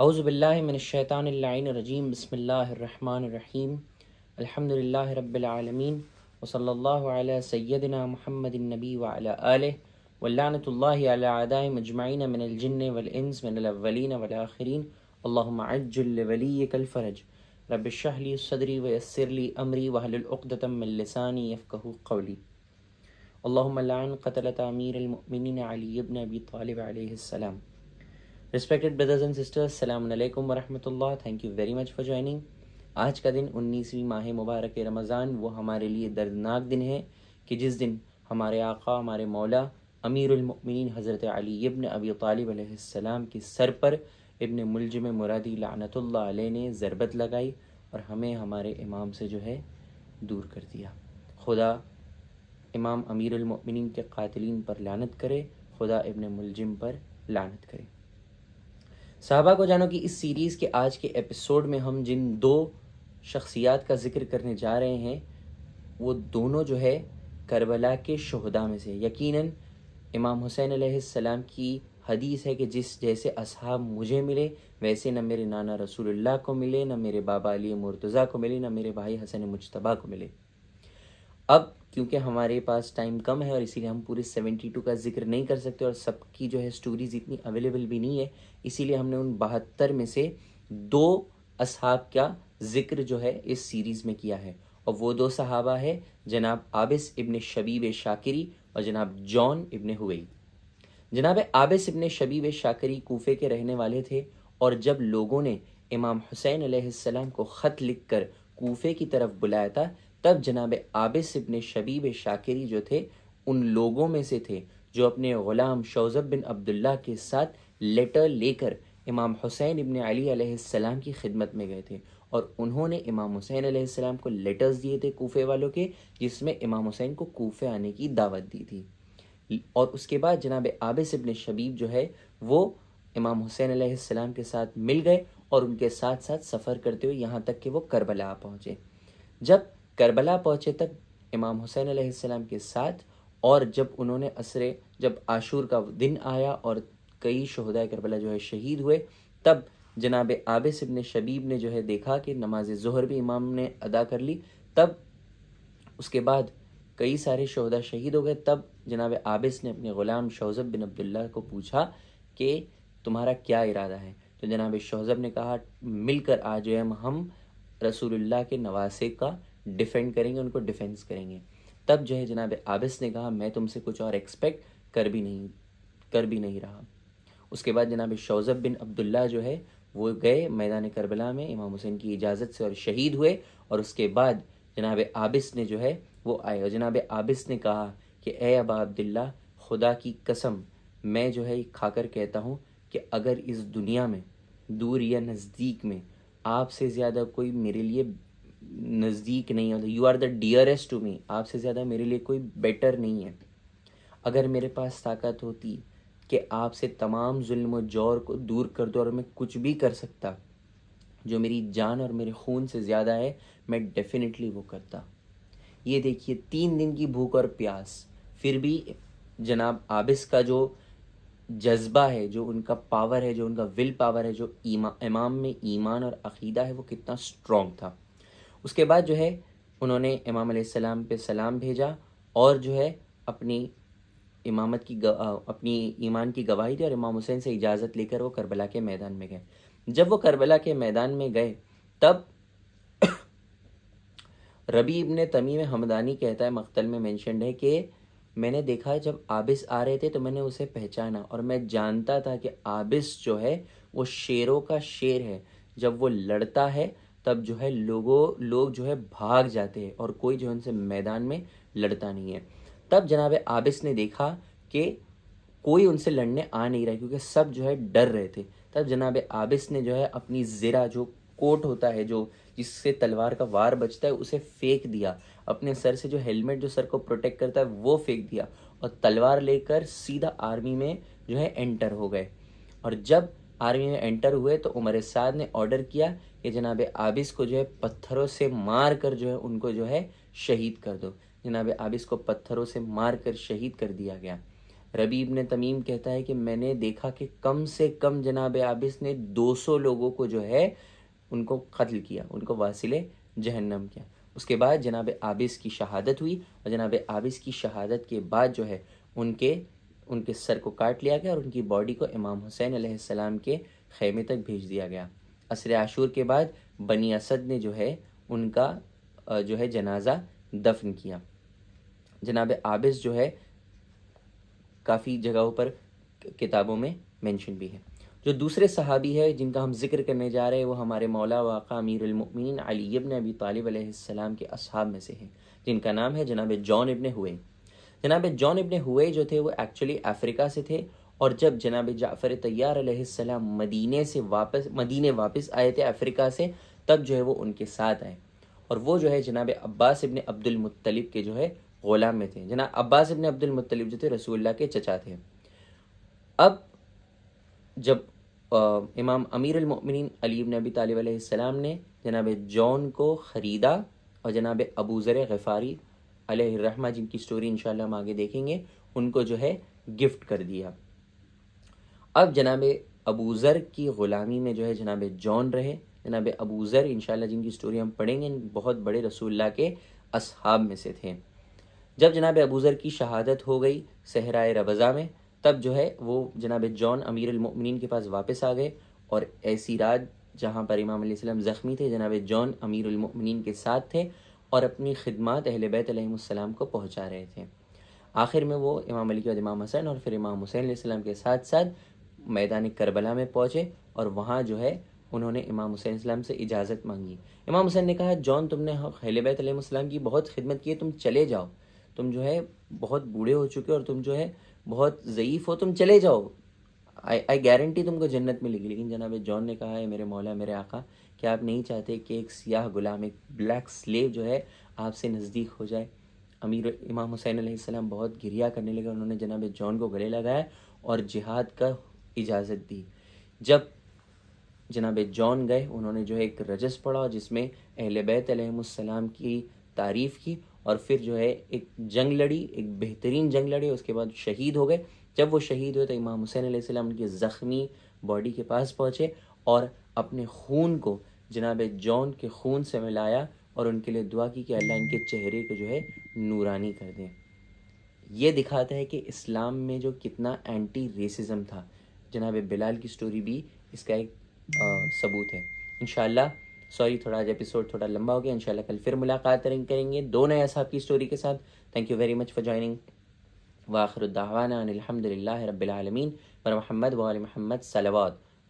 أعوذ بالله من الشيطان اللعين الرجيم بسم الله الرحمن الرحيم الحمد لله رب العالمين وصلى الله على سيدنا محمد النبي وعلى آله واللعنة الله على أعدائهم مجمعين من الجن والإنس من الأولين والآخرين اللهم عجل لوليك الفرج رب اشرح لي صدري ويسر لي أمري وهل الأقدة من لساني يفقه قولي اللهم لعن قتلة أمير المؤمنين علي بن أبي طالب عليه السلام respected brothers and sisters सलामकुम वरहमतुल्लाह thank you very much for joining आज का दिन उन्नीसवीं माह मुबारक रमज़ान वो हमारे लिए दर्दनाक दिन है कि जिस दिन हमारे आका हमारे मौला अमीरमिन हज़रत अली इब्न अबी अलैहिस्सलाम के सर पर इब्न मुलजम मुरादी लानतुल्ला ने ज़रबत लगाई और हमें हमारे इमाम से जो है दूर कर दिया खुदा इमाम अमीरमिन के कातलिन पर लानत करे खुदा इब्न मुलजिम पर लानत करे साहबा को जानो कि इस सीरीज़ के आज के एपिसोड में हम जिन दो शख्सियात का जिक्र करने जा रहे हैं वो दोनों जो है करबला के शहदा में से यकीनन इमाम हुसैन सलाम की हदीस है कि जिस जैसे असहाब मुझे मिले वैसे न मेरे नाना रसूलुल्लाह को मिले न मेरे बाबा अली मुर्तज़ा को मिले न मेरे भाई हसन मुशतबा को मिले अब क्योंकि हमारे पास टाइम कम है और इसीलिए हम पूरे 72 का जिक्र नहीं कर सकते और सबकी जो है स्टोरीज इतनी अवेलेबल भी नहीं है इसीलिए हमने उन बहत्तर में से दो असहाब का जिक्र जो है इस सीरीज़ में किया है और वो दो सहाबा है जनाब आबिस इब्ने शबीब शाकिरी और जनाब जॉन इब्न हुई जनाब आबिस इबन शबीब शाकिरी कोफे के रहने वाले थे और जब लोगों ने इमाम हुसैन को ख़त लिख कर कोफे की तरफ बुलाया था तब जनाब आबिस इबन शबीब शाकिरी जो थे उन लोगों में से थे जो अपने ग़ुलाम शौज़ब बिन अब्दुल्ला के साथ लेटर लेकर इमाम हुसैन इबन अली की खिदमत में गए थे और उन्होंने इमाम हुसैन आसमाम को लेटर्स दिए थे कोफे वालों के जिसमें इमाम हुसैन को कोफे आने की दावत दी थी और उसके बाद जनाब आबिस इबन शबीब जो है वो इमाम हुसैन आसमाम के साथ मिल गए और उनके साथ साथ सफ़र करते हुए यहाँ तक कि वो करबला पहुँचे जब करबला पहुँचे तक इमाम हुसैन आसमाम के साथ और जब उन्होंने असरे जब आशूर का दिन आया और कई शहदा करबला जो है शहीद हुए तब जनाब आबिस इबन शबीब ने जो है देखा कि नमाज जहर भी इमाम ने अदा कर ली तब उसके बाद कई सारे शहदा शहीद हो गए तब जनाब आबिस ने अपने ग़ुलाम शौज़ब बिन अब्दुल्ला को पूछा कि तुम्हारा क्या इरादा है तो जनाब शौज़ब ने कहा मिलकर आज जो है हम रसूलुल्लाह के नवासे का डिफेंड करेंगे उनको डिफेंस करेंगे तब जो है जनाब आबिस ने कहा मैं तुमसे कुछ और एक्सपेक्ट कर भी नहीं कर भी नहीं रहा उसके बाद जनाब शौजब बिन अब्दुल्ला जो है वो गए मैदान करबला में इमाम हुसैन की इजाज़त से और शहीद हुए और उसके बाद जनाब आबिस ने जो है वो आए और जनाब आबिस ने कहा कि ए अबा अब्दुल्ला खुदा की कसम मैं जो है खाकर कहता हूँ कि अगर इस दुनिया में दूर या नज़दीक में आपसे ज़्यादा कोई मेरे लिए नज़दीक नहीं होता you are the dearest to me आपसे ज़्यादा मेरे लिए कोई बेटर नहीं है अगर मेरे पास ताकत होती कि आपसे तमाम जुल्म जौर को दूर कर दो और मैं कुछ भी कर सकता जो मेरी जान और मेरे खून से ज़्यादा है मैं डेफिनेटली वो करता ये देखिए तीन दिन की भूख और प्यास फिर भी जनाब आबिस का जो जज्बा है जो उनका पावर है जो उनका विल पावर है जो ईमा इमाम में ईमान और अकीदा है वो कितना स्ट्रॉन्ग था उसके बाद जो है उन्होंने इमाम सलाम पे सलाम भेजा और जो है अपनी इमामत की अपनी ईमान की गवाही दी और इमाम हुसैन से इजाज़त लेकर वो करबला के मैदान में गए जब वो करबला के मैदान में गए तब रबी इबन तमीम हमदानी कहता है मख्तल में मैंशन है कि मैंने देखा जब आबिस आ रहे थे तो मैंने उसे पहचाना और मैं जानता था कि आबिस जो है वो शेरों का शेर है जब वो लड़ता है तब जो है लोगों लोग जो है भाग जाते हैं और कोई जो है उनसे मैदान में लड़ता नहीं है तब जनाब आबिस ने देखा कि कोई उनसे लड़ने आ नहीं रहा क्योंकि सब जो है डर रहे थे तब जनाब आबिस ने जो है अपनी ज़रा जो कोट होता है जो जिससे तलवार का वार बचता है उसे फेंक दिया अपने सर से जो हेलमेट जो सर को प्रोटेक्ट करता है वो फेंक दिया और तलवार लेकर सीधा आर्मी में जो है एंटर हो गए और जब आर्मी में एंटर हुए तो उमर साद ने ऑर्डर किया कि जनाब आबिस को जो है पत्थरों से मार कर जो है उनको जो है शहीद कर दो जनाब आबिस को पत्थरों से मार कर शहीद कर दिया गया रबीब ने तमीम कहता है कि मैंने देखा कि कम से कम जनाब आबिस ने 200 लोगों को जो है उनको कत्ल किया उनको वासिले जहन्नम किया उसके बाद जनाब आबिस की शहादत हुई और जनाब आबिस की शहादत के बाद जो है उनके उनके सर को काट लिया गया और उनकी बॉडी को इमाम हुसैन सलाम के खैमे तक भेज दिया गया असर आशूर के बाद बनी असद ने जो है उनका जो है जनाजा दफन किया जनाब आबिस जो है काफ़ी जगहों पर किताबों में मेंशन भी है जो दूसरे सहाबी है जिनका हम जिक्र करने जा रहे हैं वो हमारे मौला वाक़ा अमीरमिन अली इबन अबी तालब के असहाब में से हैं जिनका नाम है जनाब जॉन इबन हुए जनाब जॉन इबन हुए जो थे वो एक्चुअली अफ्रीका से थे और जब जनाब जाफ़र तैयार मदीने से वापस मदीने वापस आए थे अफ्रीका से तब जो है वो उनके साथ आए और वो जो है जनाब अब्बास इबन अब्दुल मुत्तलिब के जो है ग़ुलाम में थे जनाब अब्बास इबन अब्दुल मुत्तलिब जो थे रसूलुल्लाह के चचा थे अब जब आ, इमाम अमीर अमीरमिन अली इबन अबी तालब ने जनाब जॉन को ख़रीदा और जनाब अबू ज़र गफ़ारी अलहमा जिनकी स्टोरी इंशाल्लाह हम आगे देखेंगे उनको जो है गिफ्ट कर दिया अब जनाब अबूज़र की ग़ुलामी में जो है जनाब जॉन रहे जनाब अबूज़र इन जिनकी स्टोरी हम पढ़ेंगे बहुत बड़े रसूल्ला के असहाब में से थे जब जनाब अबूज़र की शहादत हो गई सहराए रवज़ा में तब जो है वो जनाब जॉन अमीर अमीरमिन के पास वापस आ गए और ऐसी रात जहाँ पर इमाम ज़ख्मी थे जनाब जॉन अमीर अमीरमिन के साथ थे और अपनी खिदमत अहल बैतम को पहुँचा रहे थे आखिर में वो इमाम अली और इमाम हसन और फिर इमाम हुसैन के साथ साथ मैदान करबला में पहुँचे और वहाँ जो है उन्होंने इमाम हुसैन इस्लाम से इजाज़त मांगी इमाम हुसैन ने कहा जॉन तुमने अहल बैतम की बहुत खिदमत की है तुम चले जाओ तुम जो है बहुत बूढ़े हो चुके और तुम जो है बहुत ज़यीफ़ हो तुम चले जाओ आई आई गारंटी तुमको जन्नत मिलेगी लेकिन जनाब जॉन ने कहा है मेरे मौला मेरे आका क्या आप नहीं चाहते कि एक सियाह गुलाम एक ब्लैक स्लेव जो है आपसे नज़दीक हो जाए अमीर इमाम हुसैन सलाम बहुत गिरिया करने लगे उन्होंने जनाब जॉन को गले लगाया और जिहाद का इजाज़त दी जब जनाब जॉन गए उन्होंने जो है एक रजस पढ़ा जिसमें अहल बैतम की तारीफ़ की और फिर जो है एक जंग लड़ी एक बेहतरीन जंग लड़ी उसके बाद शहीद हो गए जब वो शहीद हुए तो इमाम हुसैन सलाम उनकी ज़ख्मी बॉडी के पास पहुँचे और अपने खून को जनाब जॉन के खून से मिलाया और उनके लिए दुआ की कि अल्लाह इनके चेहरे को जो है नूरानी कर दें यह दिखाता है कि इस्लाम में जो कितना एंटी रेसिज़म था जनाब बिलाल की स्टोरी भी इसका एक आ, सबूत है इन सॉरी थोड़ा आज एपिसोड थोड़ा लंबा हो गया इन कल फिर मुलाकात करेंगे दो नए साहब की स्टोरी के साथ thank you very much for joining वाखरुद्दावाना अलहमदिल्ला रबालमीन वर महमद वाल महमद सलावाद